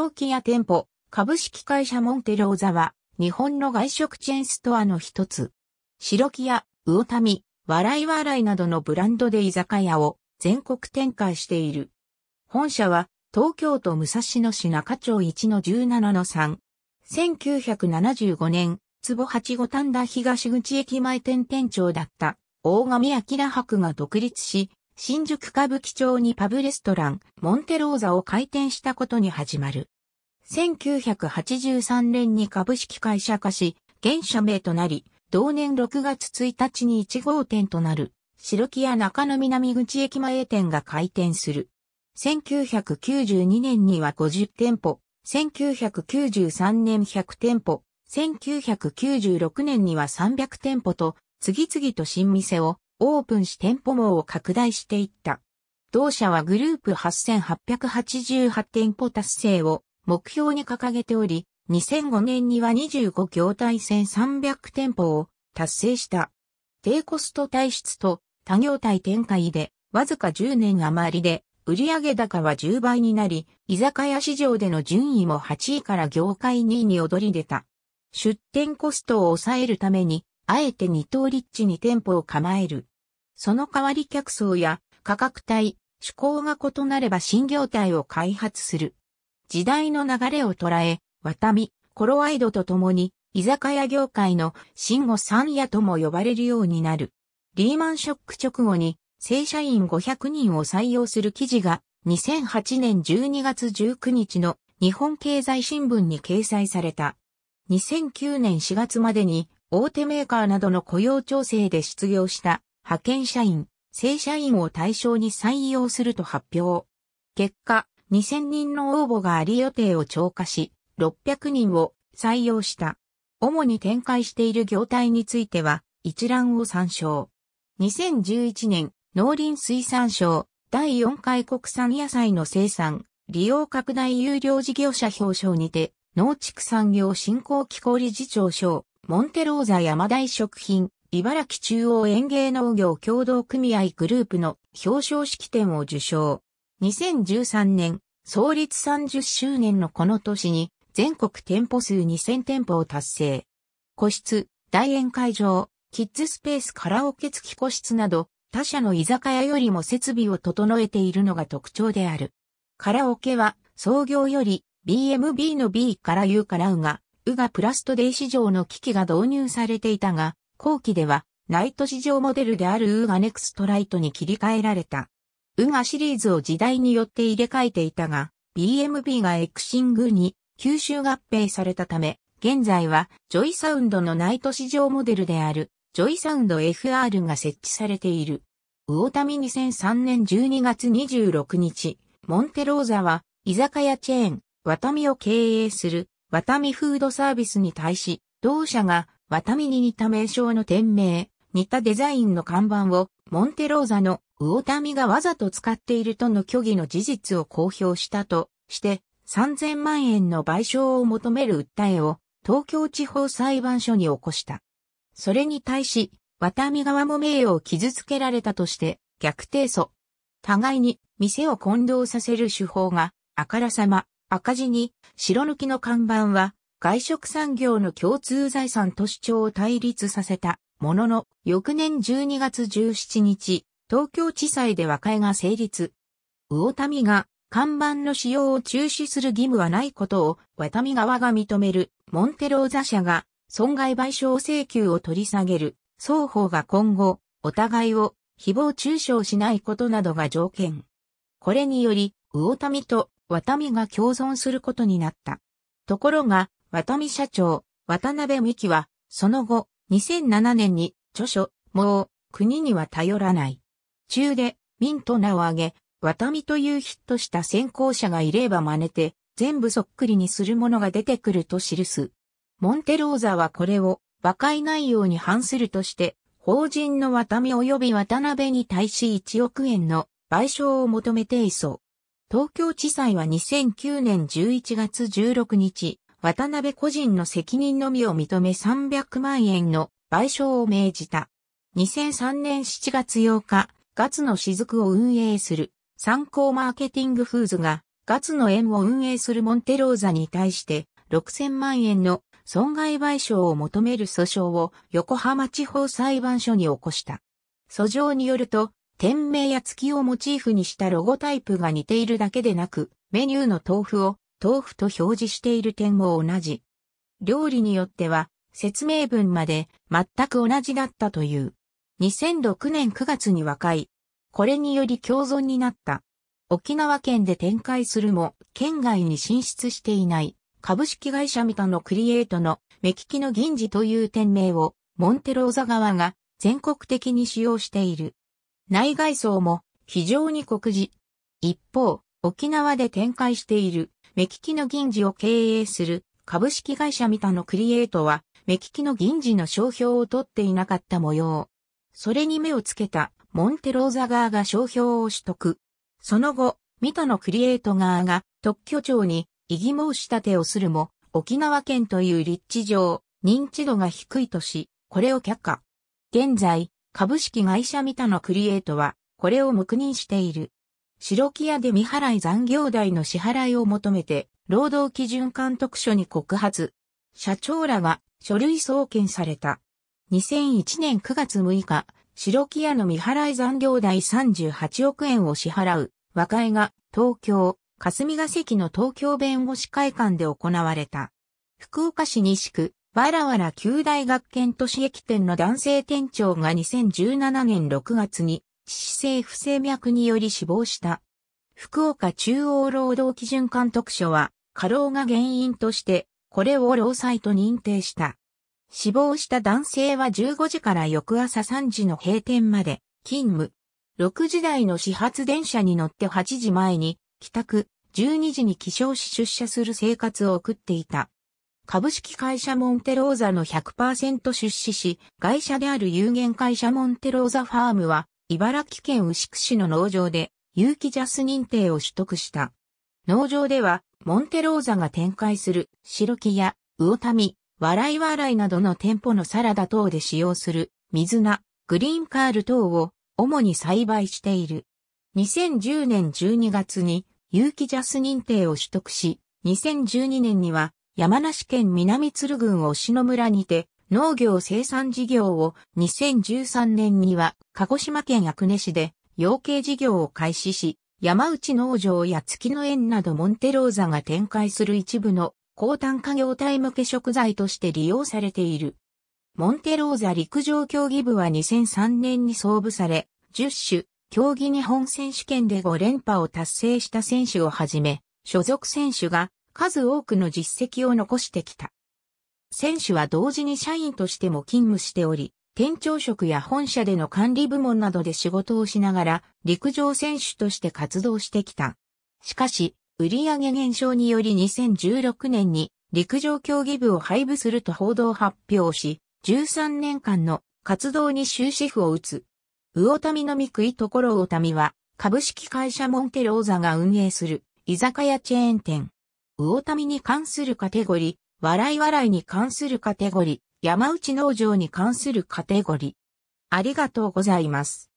陶器屋店舗、株式会社モンテローザは、日本の外食チェーンストアの一つ。白木屋、魚民、笑い笑いなどのブランドで居酒屋を全国展開している。本社は、東京都武蔵野市中町1の17の3。1975年、坪八五丹田東口駅前店店長だった、大神明博が独立し、新宿歌舞伎町にパブレストラン、モンテローザを開店したことに始まる。1983年に株式会社化し、現社名となり、同年6月1日に1号店となる、白木屋中野南口駅前店が開店する。1992年には50店舗、1993年100店舗、1996年には300店舗と、次々と新店をオープンし店舗網を拡大していった。同社はグループ8888店舗達成を目標に掲げており、2005年には25業態1300店舗を達成した。低コスト体質と多業態展開で、わずか10年余りで、売上高は10倍になり、居酒屋市場での順位も8位から業界2位に躍り出た。出店コストを抑えるために、あえて二等立地に店舗を構える。その代わり客層や価格帯、趣向が異なれば新業態を開発する。時代の流れを捉え、渡見、コロワイドと共に、居酒屋業界の新吾三夜とも呼ばれるようになる。リーマンショック直後に正社員500人を採用する記事が2008年12月19日の日本経済新聞に掲載された。2009年4月までに大手メーカーなどの雇用調整で失業した派遣社員、正社員を対象に採用すると発表。結果、2000人の応募があり予定を超過し、600人を採用した。主に展開している業態については、一覧を参照。2011年、農林水産省、第4回国産野菜の生産、利用拡大有料事業者表彰にて、農畜産業振興機構理事長賞、モンテローザ山大食品、茨城中央園芸農業協同組合グループの表彰式典を受賞。2013年、創立30周年のこの年に全国店舗数2000店舗を達成。個室、大宴会場、キッズスペースカラオケ付き個室など他社の居酒屋よりも設備を整えているのが特徴である。カラオケは創業より BMB の B から U からうが、うがプラストデイ市場の機器が導入されていたが、後期ではナイト市場モデルである U ーネクストライトに切り替えられた。ウガシリーズを時代によって入れ替えていたが、BMB がエクシングに吸収合併されたため、現在はジョイサウンドのナイト市場モデルであるジョイサウンド FR が設置されている。魚民2003年12月26日、モンテローザは居酒屋チェーン、ワタミを経営するワタミフードサービスに対し、同社がワタミに似た名称の店名、似たデザインの看板をモンテローザの魚民がわざと使っているとの虚偽の事実を公表したとして、3000万円の賠償を求める訴えを東京地方裁判所に起こした。それに対し、渡見側も名誉を傷つけられたとして、逆提訴。互いに店を混同させる手法が、あからさま、赤字に、白抜きの看板は、外食産業の共通財産と主張を対立させた、ものの、翌年12月17日、東京地裁で和解が成立。魚民が看板の使用を中止する義務はないことを渡民側が認めるモンテローザ社が損害賠償請求を取り下げる双方が今後お互いを誹謗中傷しないことなどが条件。これにより魚民と渡民が共存することになった。ところが渡民社長渡辺美希はその後2007年に著書もう国には頼らない。中で、ミント名を挙げ、ワタミというヒットした先行者がいれば真似て、全部そっくりにするものが出てくると記す。モンテローザはこれを、和解内容に反するとして、法人の渡見及び渡辺に対し1億円の賠償を求めていそう。東京地裁は2009年11月16日、渡辺個人の責任のみを認め300万円の賠償を命じた。2003年7月8日、ガツの雫を運営する、参考マーケティングフーズが、ガツの園を運営するモンテローザに対して、6000万円の損害賠償を求める訴訟を横浜地方裁判所に起こした。訴状によると、店名や月をモチーフにしたロゴタイプが似ているだけでなく、メニューの豆腐を豆腐と表示している点も同じ。料理によっては、説明文まで全く同じだったという。2006年9月に和解。これにより共存になった。沖縄県で展開するも、県外に進出していない、株式会社ミタのクリエイトの目利きの銀次という店名を、モンテローザ側が全国的に使用している。内外装も非常に酷似。一方、沖縄で展開している目利きの銀次を経営する株式会社ミタのクリエイトは、目利きの銀次の商標を取っていなかった模様。それに目をつけたモンテローザ側が商標を取得。その後、ミトのクリエイト側が特許庁に異議申し立てをするも、沖縄県という立地上、認知度が低いとし、これを却下。現在、株式会社ミタのクリエイトは、これを黙認している。白木屋で未払い残業代の支払いを求めて、労働基準監督署に告発。社長らが書類送検された。2001年9月6日、白木屋の未払い残業代38億円を支払う、和解が東京、霞が関の東京弁護士会館で行われた。福岡市西区、わらわら旧大学研都市駅店の男性店長が2017年6月に、致死性不正脈により死亡した。福岡中央労働基準監督署は、過労が原因として、これを労災と認定した。死亡した男性は15時から翌朝3時の閉店まで勤務。6時台の始発電車に乗って8時前に帰宅、12時に起床し出社する生活を送っていた。株式会社モンテローザの100%出資し、会社である有限会社モンテローザファームは、茨城県牛久市の農場で、有機ジャス認定を取得した。農場では、モンテローザが展開する、白木や、魚民、笑い笑いなどの店舗のサラダ等で使用する水菜、グリーンカール等を主に栽培している。2010年12月に有機ジャス認定を取得し、2012年には山梨県南鶴郡忍野村にて農業生産事業を2013年には鹿児島県阿久根市で養鶏事業を開始し、山内農場や月の園などモンテローザが展開する一部の高単価業態向け食材として利用されている。モンテローザ陸上競技部は2003年に創部され、10種、競技日本選手権で5連覇を達成した選手をはじめ、所属選手が数多くの実績を残してきた。選手は同時に社員としても勤務しており、店長職や本社での管理部門などで仕事をしながら、陸上選手として活動してきた。しかし、売上減少により2016年に陸上競技部を廃部すると報道発表し、13年間の活動に終止符を打つ。魚民の三食いところ魚民は、株式会社モンテローザが運営する居酒屋チェーン店。魚民に関するカテゴリー、笑い笑いに関するカテゴリー、山内農場に関するカテゴリー。ありがとうございます。